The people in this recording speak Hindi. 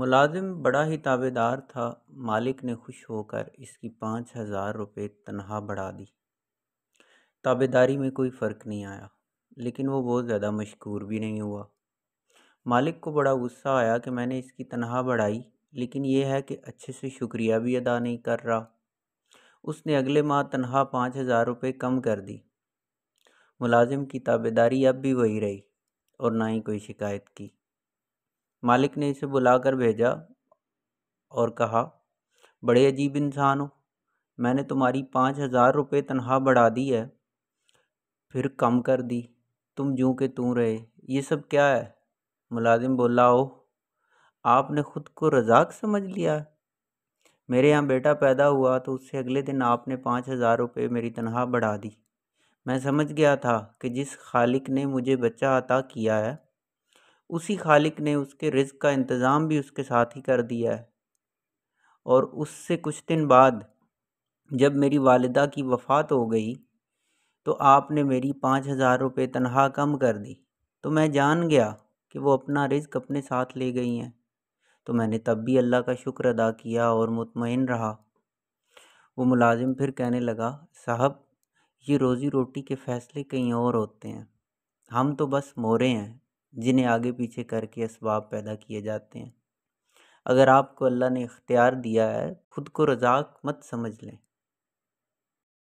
मुलाजिम बड़ा ही ताबेदार था मालिक ने खुश होकर इसकी पाँच हज़ार रुपये तनहा बढ़ा दी ताबेदारी में कोई फ़र्क नहीं आया लेकिन वो बहुत ज़्यादा मशहूर भी नहीं हुआ मालिक को बड़ा गुस्सा आया कि मैंने इसकी तनहा बढ़ाई लेकिन यह है कि अच्छे से शुक्रिया भी अदा नहीं कर रहा उसने अगले माह तनहा पाँच हज़ार रुपये कम कर दी मुलाजिम की ताबेदारी अब भी वही रही और ना ही कोई शिकायत की मालिक ने इसे बुलाकर भेजा और कहा बड़े अजीब इंसान हो मैंने तुम्हारी पाँच हज़ार रुपये तनख्वाह बढ़ा दी है फिर कम कर दी तुम जूँ के तू रहे ये सब क्या है मुलाजिम बोला ओ आपने खुद को रजाक समझ लिया है मेरे यहाँ बेटा पैदा हुआ तो उससे अगले दिन आपने पाँच हज़ार रुपये मेरी तनख्वाह बढ़ा दी मैं समझ गया था कि जिस खालिक ने मुझे बच्चा अता किया है उसी खालिक ने उसके रिज़ का इंतज़ाम भी उसके साथ ही कर दिया है और उससे कुछ दिन बाद जब मेरी वालदा की वफ़ात हो गई तो आपने मेरी पाँच हज़ार रुपये तनख्वाह कम कर दी तो मैं जान गया कि वो अपना रिज़ अपने साथ ले गई हैं तो मैंने तब भी अल्लाह का शुक्र अदा किया और मुतमिन रहा वो मुलाजिम फिर कहने लगा साहब ये रोज़ी रोटी के फ़ैसले कहीं और होते हैं हम तो बस मोरे हैं जिन्हें आगे पीछे करके इसबाब पैदा किए जाते हैं अगर आपको अल्लाह ने इख्तियार दिया है खुद को रज़ाक मत समझ लें